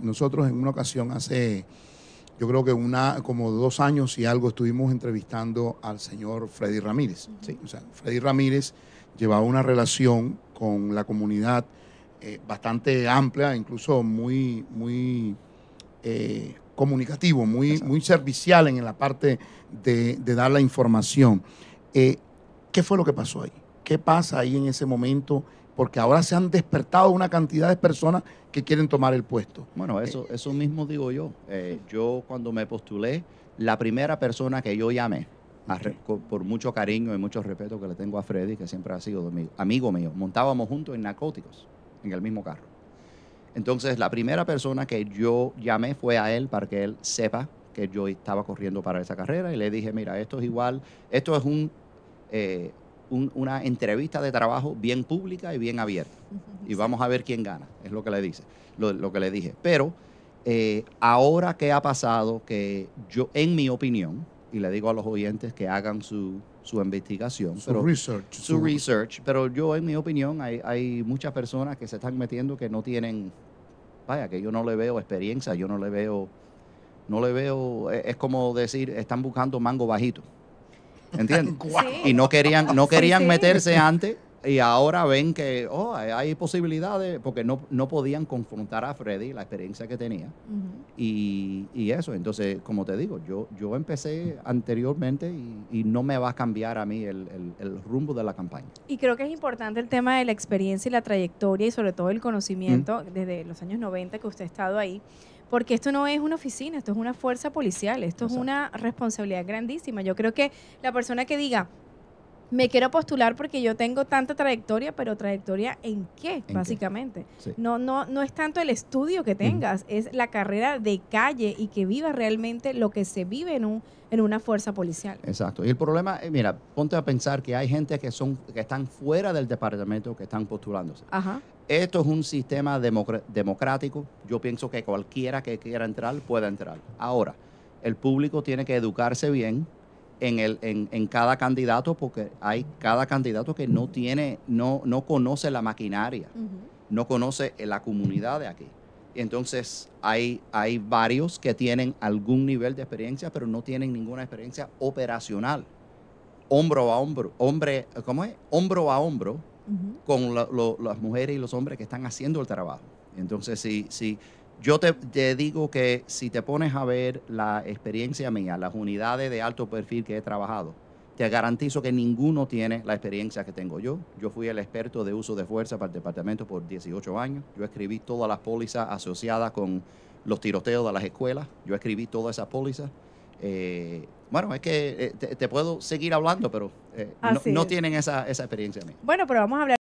nosotros en una ocasión hace, yo creo que una, como dos años y algo, estuvimos entrevistando al señor Freddy Ramírez. Freddy Ramírez llevaba una relación con la comunidad eh, bastante amplia, incluso muy, muy eh, comunicativo, muy, muy servicial en la parte de, dar la información. Eh, ¿Qué fue lo que pasó ahí? qué pasa ahí en ese momento, porque ahora se han despertado una cantidad de personas que quieren tomar el puesto. Bueno, eh, eso, eso mismo digo yo. Eh, yo cuando me postulé, la primera persona que yo llamé, por mucho cariño y mucho respeto que le tengo a Freddy, que siempre ha sido amigo, mío, montábamos juntos en narcóticos, en el mismo carro. Entonces, la primera persona que yo llamé fue a él para que él sepa que yo estaba corriendo para esa carrera y le dije, mira, esto es igual, esto es un, eh, una entrevista de trabajo bien pública y bien abierta. Y vamos a ver quién gana, es lo que le dice, lo, que le dije. Pero eh, ahora que ha pasado, que yo, en mi opinión, y le digo a los oyentes que hagan su, su investigación. Su research. Su, research. Pero yo, en mi opinión, hay, muchas personas que se están metiendo que no tienen, vaya, que yo no le veo experiencia, yo no le veo, no le veo, e, es como decir, están buscando mango bajito. ¿Entiendes? Y no querían, no querían meterse antes y ahora ven que oh, hay posibilidades, porque no, no podían confrontar a Freddy la experiencia que tenía. y, eso, entonces, como te digo, yo, yo empecé anteriormente y, no me va a cambiar a mí el, rumbo de la campaña. Y creo que es importante el tema de la experiencia y la trayectoria y sobre todo el conocimiento desde los años 90 que usted ha estado ahí porque esto no es una oficina, esto es una fuerza policial, esto es una responsabilidad grandísima. Yo creo que la persona que diga, me quiero postular porque yo tengo tanta trayectoria, pero trayectoria en qué, básicamente. No, no, no es tanto el estudio que tengas, es la carrera de calle y que viva realmente lo que se vive en, un, en una fuerza policial. Exacto. Y el problema, eh, mira, ponte a pensar que hay gente que son, que están fuera del departamento que están postulándose. Ajá. Esto es un sistema democrático. Yo pienso que cualquiera que quiera entrar pueda entrar. Ahora, el público tiene que educarse bien en, el, en, cada candidato porque hay cada candidato que no tiene, no, no conoce la maquinaria, no conoce eh, la comunidad de aquí. Entonces hay, hay varios que tienen algún nivel de experiencia, pero no tienen ninguna experiencia operacional. Hombro a hombro, hombre, ¿cómo es? Hombro a hombro con las mujeres y los hombres que están haciendo el trabajo. Entonces, sí, sí. Yo te, digo que si te pones a ver la experiencia mía, las unidades de alto perfil que he trabajado, te garantizo que ninguno tiene la experiencia que tengo yo. Yo fui el experto de uso de fuerza para el departamento por 18 años. Yo escribí todas las pólizas asociadas con los tiroteos de las escuelas. Yo escribí todas esas pólizas. Eh, bueno, es que eh, te, puedo seguir hablando, pero eh, no, tienen esa, esa experiencia. Mía. Bueno, pero vamos a hablar.